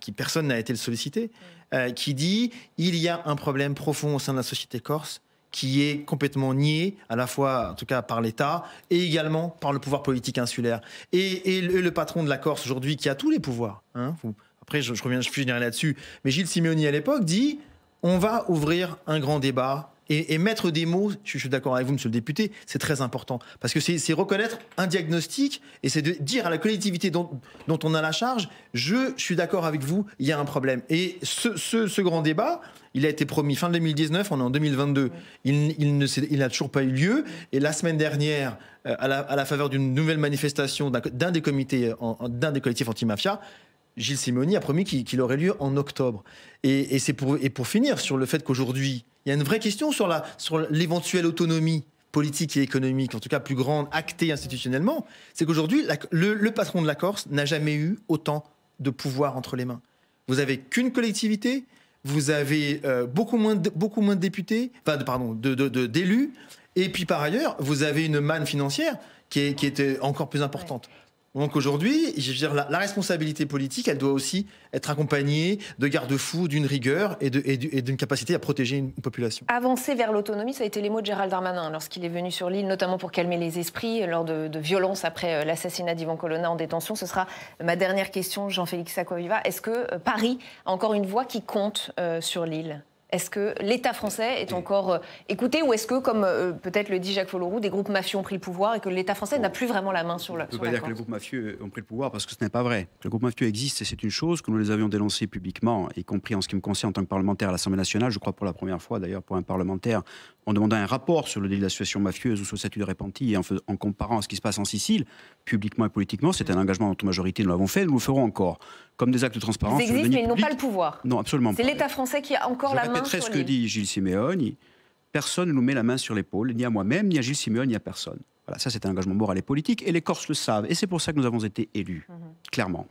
qui personne n'a été le solliciter, mm. euh, qui dit il y a un problème profond au sein de la société corse qui est complètement nié, à la fois, en tout cas, par l'État et également par le pouvoir politique insulaire. Et, le, patron de la Corse aujourd'hui, qui a tous les pouvoirs, hein, après je, je reviens, je finirai là-dessus, mais Gilles Simeoni à l'époque dit on va ouvrir un grand débat et, mettre des mots, je, suis d'accord avec vous, monsieur le député, c'est très important. Parce que c'est reconnaître un diagnostic et c'est de dire à la collectivité dont, on a la charge, je, suis d'accord avec vous, il y a un problème. Et ce, grand débat, il a été promis fin 2019, on est en 2022. Il, il n'a toujours pas eu lieu. Et la semaine dernière, euh, à la, à la faveur d'une nouvelle manifestation d'un des comités, d'un des collectifs anti-mafia, Gilles Simoni a promis qu'il aurait lieu en octobre. Et, c'est pour, finir sur le fait qu'aujourd'hui, il y a une vraie question sur l'éventuelle sur autonomie politique et économique, en tout cas plus grande, actée institutionnellement. C'est qu'aujourd'hui, le, patron de la Corse n'a jamais eu autant de pouvoir entre les mains. Vous n'avez qu'une collectivité, vous avez euh, beaucoup, moins de, beaucoup moins de députés, enfin, de, pardon, d'élus, et puis par ailleurs, vous avez une manne financière qui, était encore plus importante. Donc aujourd'hui, la, responsabilité politique, elle doit aussi être accompagnée de garde-fous, d'une rigueur et, d'une capacité à protéger une population. Avancer vers l'autonomie, ça a été les mots de Gérald Darmanin hein, lorsqu'il est venu sur l'île, notamment pour calmer les esprits euh, lors de, violences après euh, l'assassinat d'Ivan Colonna en détention. Ce sera euh, ma dernière question, Jean-Félix Sacoviva. Est-ce que Paris a encore une voix qui compte sur l'île est-ce que l'État français est encore euh, écouté ou est-ce que, comme euh, peut-être le dit Jacques Folloroux, des groupes mafieux ont pris le pouvoir et que l'État français n'a plus vraiment la main sur le On ne peut pas dire que les groupes mafieux euh, ont pris le pouvoir parce que ce n'est pas vrai. les groupes mafieux existent et c'est une chose que nous les avions dénoncés publiquement, y compris en ce qui me concerne en tant que parlementaire à l'Assemblée nationale, je crois pour la première fois d'ailleurs pour un parlementaire, en demandant un rapport sur le délit situation mafieuse ou sur le statut de répentie et en, comparant ce qui se passe en Sicile, publiquement et politiquement. C'est un engagement dont notre majorité nous l'avons fait, nous le ferons encore comme des actes de transparence. Ils existent, mais ils n'ont pas le pouvoir. Non, absolument C'est l'État français qui a encore la main sur ce que dit Gilles Siméon. Personne ne nous met la main sur l'épaule, ni à moi-même, ni à Gilles Siméon, ni à personne. Voilà, ça c'est un engagement moral et politique, et les Corses le savent, et c'est pour ça que nous avons été élus, mhm. clairement.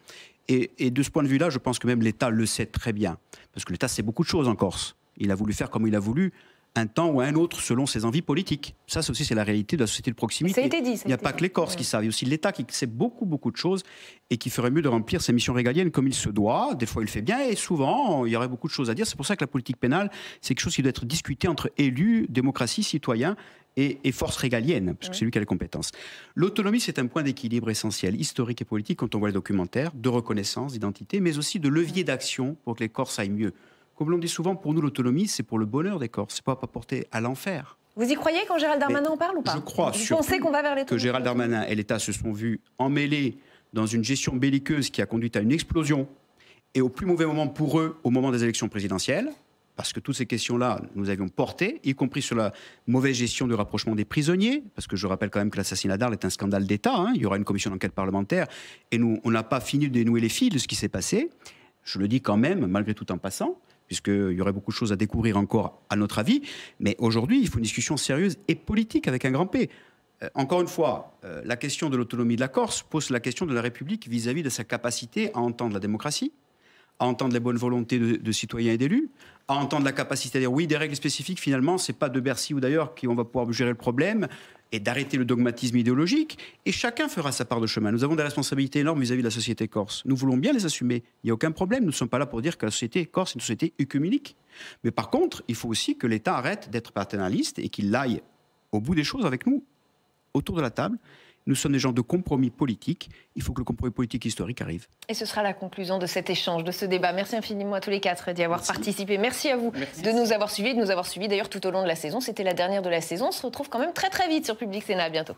et, de ce point de vue-là, je pense que même l'État le sait très bien, parce que l'État sait beaucoup de choses en Corse. Il a voulu faire comme il a voulu, un temps ou un autre selon ses envies politiques. Ça, c'est aussi c'est la réalité de la société de proximité. Ça a été dit. il n'y a pas que les Corses qui savent, il y a aussi l'État qui sait beaucoup beaucoup de choses et qui ferait mieux de remplir ses missions régaliennes comme il se doit. Des fois, il le fait bien et souvent, il y aurait beaucoup de choses à dire. C'est pour ça que la politique pénale, c'est quelque chose qui doit être discuté entre élus, démocratie, citoyens et, et forces régaliennes, parce que c'est lui qui a les compétences. L'autonomie, c'est un point d'équilibre essentiel, historique et politique, quand on voit les documentaires, de reconnaissance, d'identité, mais aussi de levier d'action pour que les Corses aillent mieux. Comme l'on dit souvent, pour nous, l'autonomie, c'est pour le bonheur des corps, c'est pas pas porter à l'enfer. Vous y croyez quand Gérald Darmanin en parle ou pas Je crois Vous pensez qu'on va vers les que Gérald Darmanin et l'État se sont vus emmêlés dans une gestion belliqueuse qui a conduit à une explosion et au plus mauvais moment pour eux, au moment des élections présidentielles, parce que toutes ces questions-là, nous avions porté, y compris sur la mauvaise gestion du rapprochement des prisonniers, parce que je rappelle quand même que l'assassinat d'Arles est un scandale d'État, hein, il y aura une commission d'enquête parlementaire, et nous, on n'a pas fini de dénouer les fils de ce qui s'est passé. Je le dis quand même, malgré tout en passant puisqu'il y aurait beaucoup de choses à découvrir encore, à notre avis. Mais aujourd'hui, il faut une discussion sérieuse et politique avec un grand P. Euh, encore une fois, euh, la question de l'autonomie de la Corse pose la question de la République vis-à-vis de sa capacité à entendre la démocratie, à entendre les bonnes volontés de, citoyens et d'élus, à entendre la capacité à dire oui, des règles spécifiques, finalement, ce n'est pas de Bercy ou d'ailleurs qui on va pouvoir gérer le problème et d'arrêter le dogmatisme idéologique. Et chacun fera sa part de chemin. Nous avons des responsabilités énormes vis-à-vis de la société corse. Nous voulons bien les assumer. Il n'y a aucun problème. Nous ne sommes pas là pour dire que la société corse est une société œcuménique. Mais par contre, il faut aussi que l'État arrête d'être paternaliste et qu'il aille au bout des choses avec nous, autour de la table, nous sommes des gens de compromis politique. Il faut que le compromis politique historique arrive. Et ce sera la conclusion de cet échange, de ce débat. Merci infiniment à tous les quatre d'y avoir participé. Merci à vous de nous avoir suivis, de nous avoir suivis d'ailleurs tout au long de la saison. C'était la dernière de la saison. On se retrouve quand même très très vite sur Public Sénat. bientôt.